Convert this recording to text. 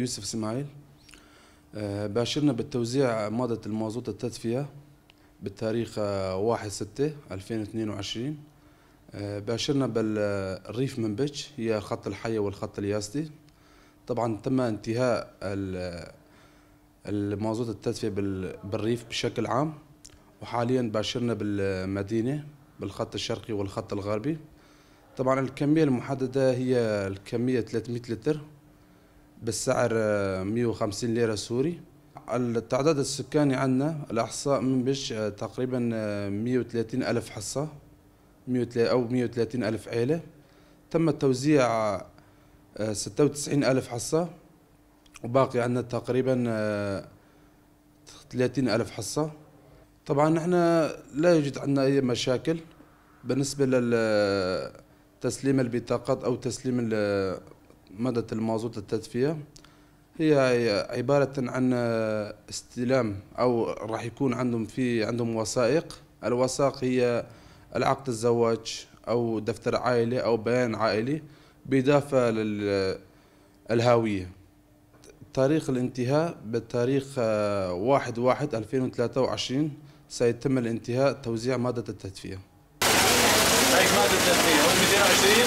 يوسف اسماعيل آه، باشرنا بالتوزيع مادة المازوت التدفئة بالتاريخ 1 6 2022 باشرنا بالريف بيتش هي خط الحية والخط الياستي طبعا تم انتهاء آه، المازوت التدفئة بالريف بشكل عام وحاليا باشرنا بالمدينة بالخط الشرقي والخط الغربي طبعا الكمية المحددة هي الكمية 300 لتر بالسعر 150 آه، ليره سوري التعداد السكاني عندنا الاحصاء من بش آه، تقريبا 130 آه، الف حصه او 130 الف عيله تم التوزيع 96 الف حصه وباقي عندنا تقريبا 30 الف حصه طبعا نحن لا يوجد عندنا اي مشاكل بالنسبه لتسليم البطاقات او تسليم مادة المازوت التدفئة هي عبارة عن استلام أو راح يكون عندهم في عندهم وثائق الوثائق هي العقد الزواج أو دفتر عائلي أو بيان عائلي بإضافة للهاوية تاريخ الانتهاء بتاريخ واحد واحد 2023 سيتم الانتهاء توزيع مادة التدفئة. طيب، مادة التدفئة والمدير